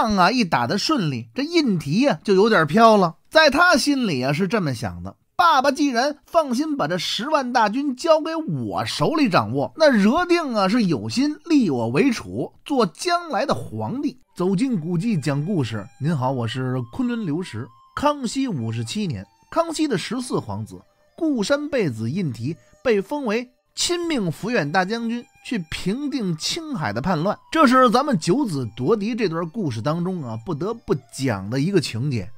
仗啊一打得顺利，这胤禔啊就有点飘了。在他心里啊是这么想的：爸爸既然放心把这十万大军交给我手里掌握，那惹定啊是有心立我为储，做将来的皇帝。走进古迹讲故事，您好，我是昆仑刘石。康熙五十七年，康熙的十四皇子固山贝子胤题被封为亲命抚远大将军。去平定青海的叛乱，这是咱们九子夺嫡这段故事当中啊不得不讲的一个情节。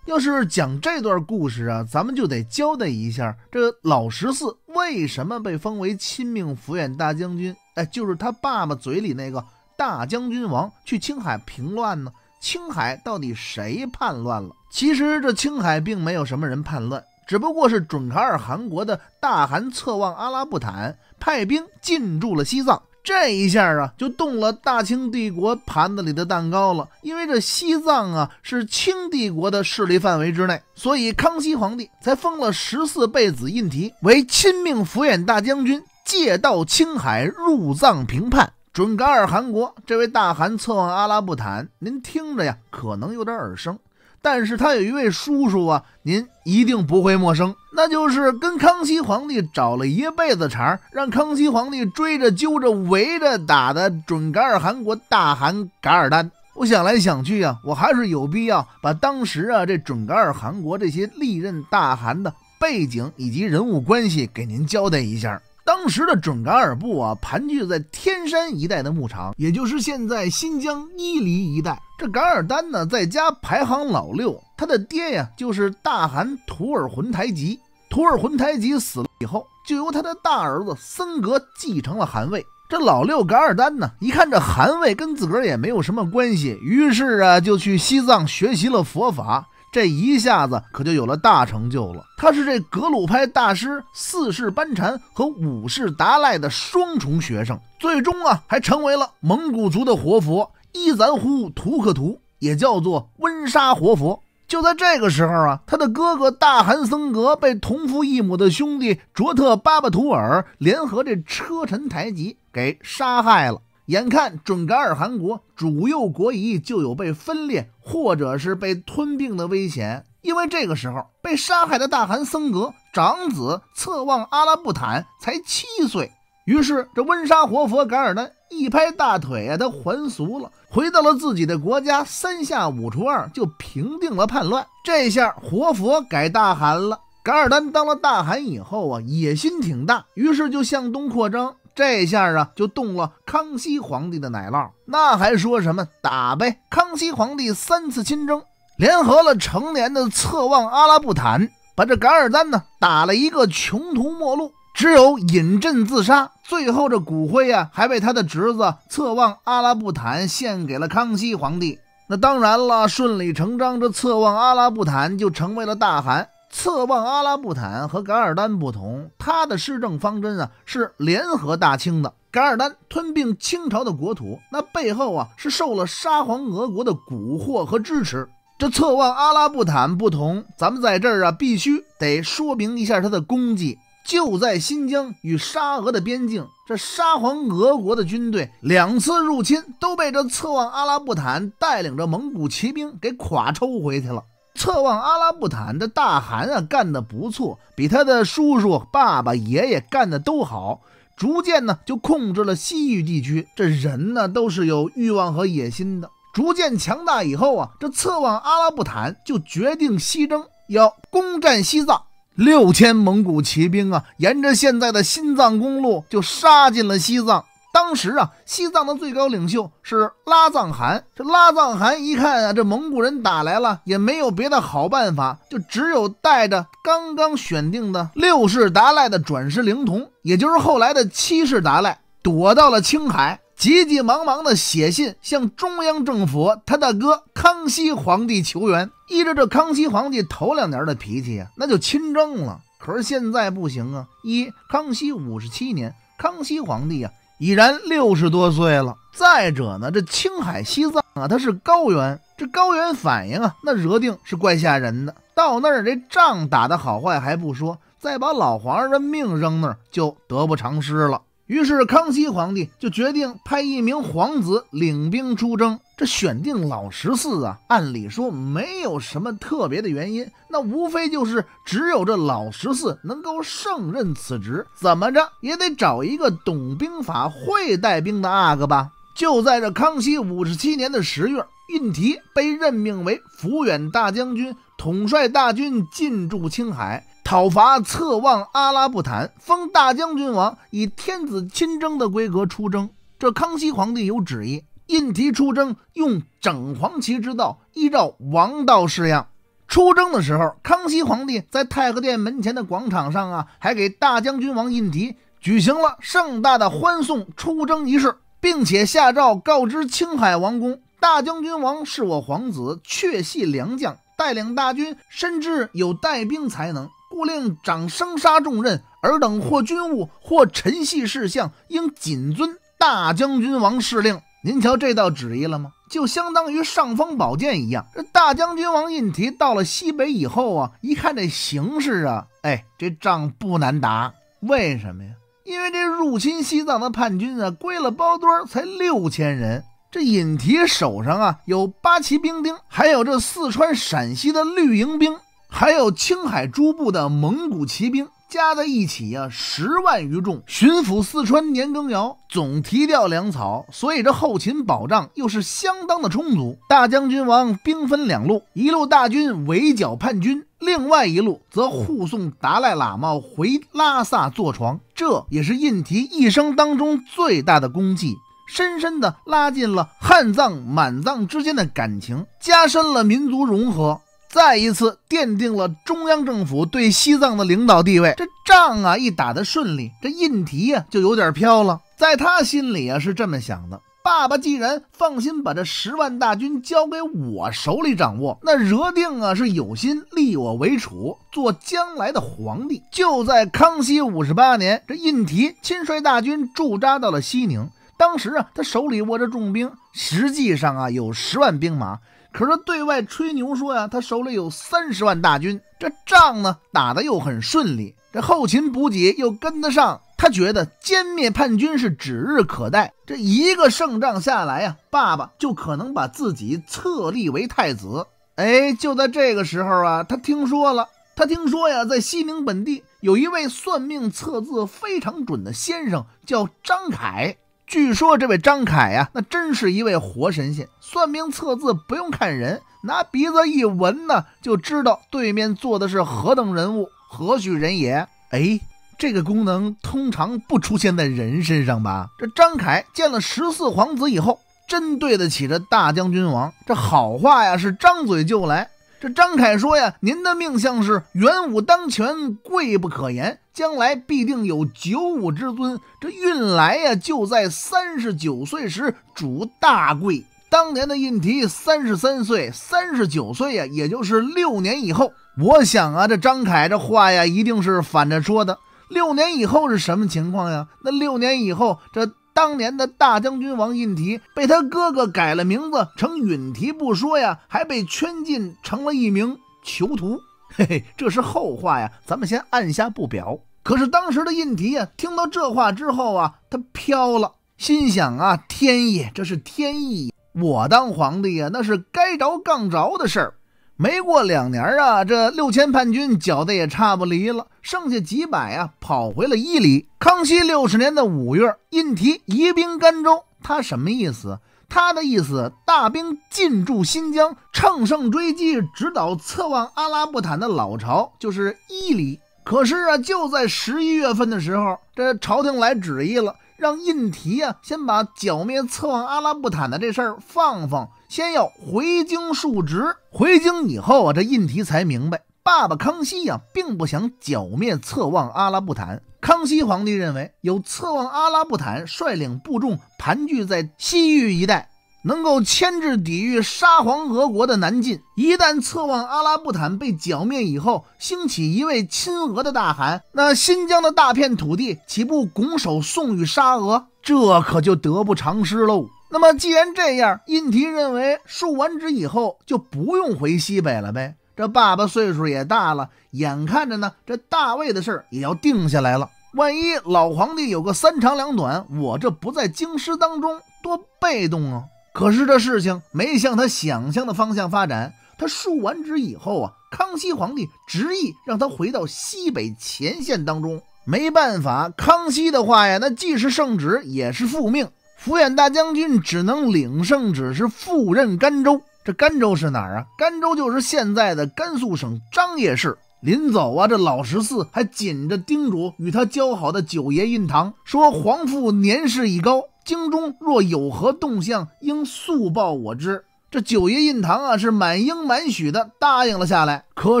要是讲这段故事啊，咱们就得交代一下这老十四为什么被封为亲命抚远大将军。哎，就是他爸爸嘴里那个大将军王去青海平乱呢。青海到底谁叛乱了？其实这青海并没有什么人叛乱。只不过是准噶尔汗国的大汗策望阿拉布坦派兵进驻了西藏，这一下啊就动了大清帝国盘子里的蛋糕了。因为这西藏啊是清帝国的势力范围之内，所以康熙皇帝才封了十四贝子胤提为亲命抚远大将军，借道青海入藏平叛。准噶尔汗国这位大汗策望阿拉布坦，您听着呀，可能有点耳生。但是他有一位叔叔啊，您一定不会陌生，那就是跟康熙皇帝找了一辈子茬，让康熙皇帝追着揪着围着打的准噶尔汗国大汗噶尔丹。我想来想去啊，我还是有必要把当时啊这准噶尔汗国这些历任大汗的背景以及人物关系给您交代一下。当时的准噶尔部啊，盘踞在天山一带的牧场，也就是现在新疆伊犁一带。这噶尔丹呢，在家排行老六，他的爹呀就是大汗图尔浑台吉。图尔浑台吉死了以后，就由他的大儿子森格继承了汗位。这老六噶尔丹呢，一看这汗位跟自个儿也没有什么关系，于是啊，就去西藏学习了佛法。这一下子可就有了大成就了。他是这格鲁派大师四世班禅和五世达赖的双重学生，最终啊，还成为了蒙古族的活佛。伊赞呼图克图，也叫做温莎活佛。就在这个时候啊，他的哥哥大汗僧格被同父异母的兄弟卓特巴巴图尔联合这车臣台吉给杀害了。眼看准噶尔汗国主右国疑就有被分裂或者是被吞并的危险，因为这个时候被杀害的大汗僧格长子策望阿拉布坦才七岁。于是这温莎活佛噶尔丹。一拍大腿啊，他还俗了，回到了自己的国家，三下五除二就平定了叛乱。这下活佛改大汗了，噶尔丹当了大汗以后啊，野心挺大，于是就向东扩张。这下啊，就动了康熙皇帝的奶酪，那还说什么打呗？康熙皇帝三次亲征，联合了成年的策妄阿拉布坦，把这噶尔丹呢打了一个穷途末路，只有引鸩自杀。最后，这骨灰啊，还被他的侄子策妄阿拉布坦献给了康熙皇帝。那当然了，顺理成章，这策妄阿拉布坦就成为了大汗。策妄阿拉布坦和噶尔丹不同，他的施政方针啊是联合大清的。噶尔丹吞并清朝的国土，那背后啊是受了沙皇俄国的蛊惑和支持。这策妄阿拉布坦不同，咱们在这儿啊必须得说明一下他的功绩。就在新疆与沙俄的边境，这沙皇俄国的军队两次入侵都被这策望阿拉布坦带领着蒙古骑兵给垮抽回去了。策望阿拉布坦的大汗啊，干的不错，比他的叔叔、爸爸、爷爷干的都好。逐渐呢，就控制了西域地区。这人呢，都是有欲望和野心的。逐渐强大以后啊，这策望阿拉布坦就决定西征，要攻占西藏。六千蒙古骑兵啊，沿着现在的新藏公路就杀进了西藏。当时啊，西藏的最高领袖是拉藏汗。这拉藏汗一看啊，这蒙古人打来了，也没有别的好办法，就只有带着刚刚选定的六世达赖的转世灵童，也就是后来的七世达赖，躲到了青海。急急忙忙的写信向中央政府，他大哥康熙皇帝求援。依着这康熙皇帝头两年的脾气啊，那就亲政了。可是现在不行啊！一，康熙五十七年，康熙皇帝啊已然六十多岁了。再者呢，这青海西藏啊，它是高原，这高原反应啊，那惹定是怪吓人的。到那儿这仗打的好坏还不说，再把老皇上的命扔那儿，就得不偿失了。于是康熙皇帝就决定派一名皇子领兵出征。这选定老十四啊，按理说没有什么特别的原因，那无非就是只有这老十四能够胜任此职，怎么着也得找一个懂兵法、会带兵的阿哥吧。就在这康熙五十七年的十月，胤禔被任命为抚远大将军，统帅大军进驻青海。讨伐策妄阿拉布坦，封大将军王，以天子亲征的规格出征。这康熙皇帝有旨意，印提出征用整黄旗之道，依照王道式样。出征的时候，康熙皇帝在太和殿门前的广场上啊，还给大将军王印提举行了盛大的欢送出征仪式，并且下诏告知青海王宫：大将军王是我皇子，确系良将，带领大军，深知有带兵才能。故令掌生杀重任，尔等或军务或臣系事项，应谨遵大将军王敕令。您瞧这道旨意了吗？就相当于尚方宝剑一样。这大将军王印提到了西北以后啊，一看这形势啊，哎，这仗不难打。为什么呀？因为这入侵西藏的叛军啊，归了包堆才六千人，这尹提手上啊有八旗兵丁，还有这四川、陕西的绿营兵。还有青海诸部的蒙古骑兵加在一起呀，十万余众。巡抚四川年羹尧总提调粮草，所以这后勤保障又是相当的充足。大将军王兵分两路，一路大军围剿叛军，另外一路则护送达赖喇嘛回拉萨坐床。这也是印提一生当中最大的功绩，深深的拉近了汉藏满藏之间的感情，加深了民族融合。再一次奠定了中央政府对西藏的领导地位。这仗啊一打得顺利，这印题啊就有点飘了。在他心里啊是这么想的：爸爸既然放心把这十万大军交给我手里掌握，那额定啊是有心立我为储，做将来的皇帝。就在康熙五十八年，这印题亲率大军驻扎到了西宁。当时啊，他手里握着重兵，实际上啊有十万兵马。可是对外吹牛说呀，他手里有三十万大军，这仗呢打得又很顺利，这后勤补给又跟得上，他觉得歼灭叛军是指日可待。这一个胜仗下来呀，爸爸就可能把自己册立为太子。哎，就在这个时候啊，他听说了，他听说呀，在西宁本地有一位算命测字非常准的先生，叫张凯。据说这位张凯呀，那真是一位活神仙，算命测字不用看人，拿鼻子一闻呢，就知道对面坐的是何等人物，何许人也。哎，这个功能通常不出现在人身上吧？这张凯见了十四皇子以后，真对得起这大将军王，这好话呀是张嘴就来。这张凯说呀：“您的命相是元武当权，贵不可言，将来必定有九五之尊。这运来呀，就在三十九岁时主大贵。当年的印提三十三岁，三十九岁呀，也就是六年以后。我想啊，这张凯这话呀，一定是反着说的。六年以后是什么情况呀？那六年以后这……”当年的大将军王印提被他哥哥改了名字成允提不说呀，还被圈禁成了一名囚徒。嘿嘿，这是后话呀，咱们先按下不表。可是当时的印提呀，听到这话之后啊，他飘了，心想啊，天意，这是天意，我当皇帝呀，那是该着杠着的事儿。没过两年啊，这六千叛军剿的也差不离了，剩下几百啊跑回了伊犁。康熙六十年的五月，印提移兵甘州，他什么意思？他的意思大兵进驻新疆，乘胜追击，直捣策望阿拉布坦的老巢，就是伊犁。可是啊，就在十一月份的时候，这朝廷来旨意了。让胤禔啊，先把剿灭策妄阿拉布坦的这事儿放放，先要回京述职。回京以后啊，这胤提才明白，爸爸康熙呀，并不想剿灭策妄阿拉布坦。康熙皇帝认为，有策妄阿拉布坦率领部众盘踞在西域一带。能够牵制抵御沙皇俄国的南进，一旦策妄阿拉布坦被剿灭以后，兴起一位亲俄的大汗，那新疆的大片土地岂不拱手送与沙俄？这可就得不偿失喽。那么既然这样，印提认为，竖完职以后就不用回西北了呗。这爸爸岁数也大了，眼看着呢，这大卫的事儿也要定下来了。万一老皇帝有个三长两短，我这不在京师当中，多被动啊！可是这事情没向他想象的方向发展。他述完职以后啊，康熙皇帝执意让他回到西北前线当中。没办法，康熙的话呀，那既是圣旨也是复命。抚远大将军只能领圣旨，是赴任甘州。这甘州是哪儿啊？甘州就是现在的甘肃省张掖市。临走啊，这老十四还紧着叮嘱与他交好的九爷印堂，说皇父年事已高。京中若有何动向，应速报我知。这九爷印堂啊，是满应满许的答应了下来。可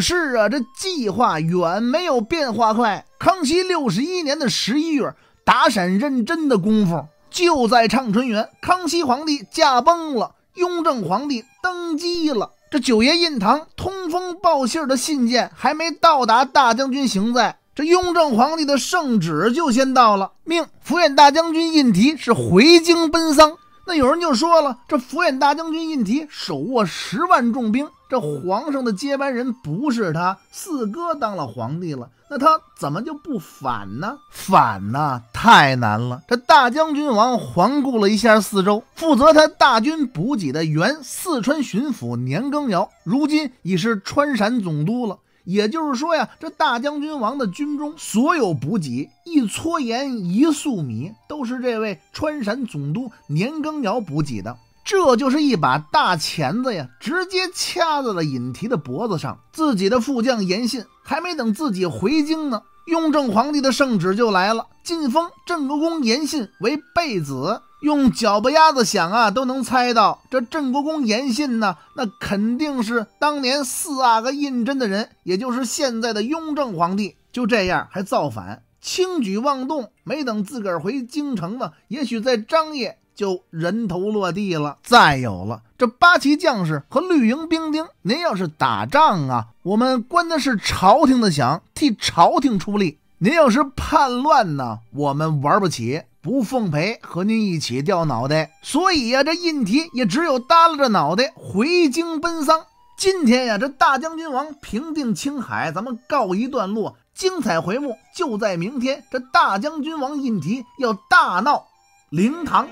是啊，这计划远没有变化快。康熙六十一年的十一月，打闪认真的功夫就在畅春园，康熙皇帝驾崩了，雍正皇帝登基了。这九爷印堂通风报信的信件还没到达大将军行在。这雍正皇帝的圣旨就先到了，命福远大将军胤禔是回京奔丧。那有人就说了，这福远大将军胤禔手握十万重兵，这皇上的接班人不是他四哥当了皇帝了，那他怎么就不反呢？反呢，太难了。这大将军王环顾了一下四周，负责他大军补给的原四川巡抚年羹尧，如今已是川陕总督了。也就是说呀，这大将军王的军中所有补给，一撮盐一粟米，都是这位川陕总督年羹尧补给的。这就是一把大钳子呀，直接掐在了尹提的脖子上。自己的副将严信还没等自己回京呢，雍正皇帝的圣旨就来了，晋封镇国公严信为贝子。用脚巴丫子想啊，都能猜到这镇国公严信呢，那肯定是当年四阿哥胤禛的人，也就是现在的雍正皇帝。就这样还造反，轻举妄动，没等自个儿回京城呢，也许在张掖就人头落地了。再有了这八旗将士和绿营兵丁，您要是打仗啊，我们关的是朝廷的饷，替朝廷出力；您要是叛乱呢，我们玩不起。不奉陪，和您一起掉脑袋。所以呀，这印提也只有耷拉着脑袋回京奔丧。今天呀，这大将军王平定青海，咱们告一段落。精彩回目就在明天。这大将军王印提要大闹灵堂。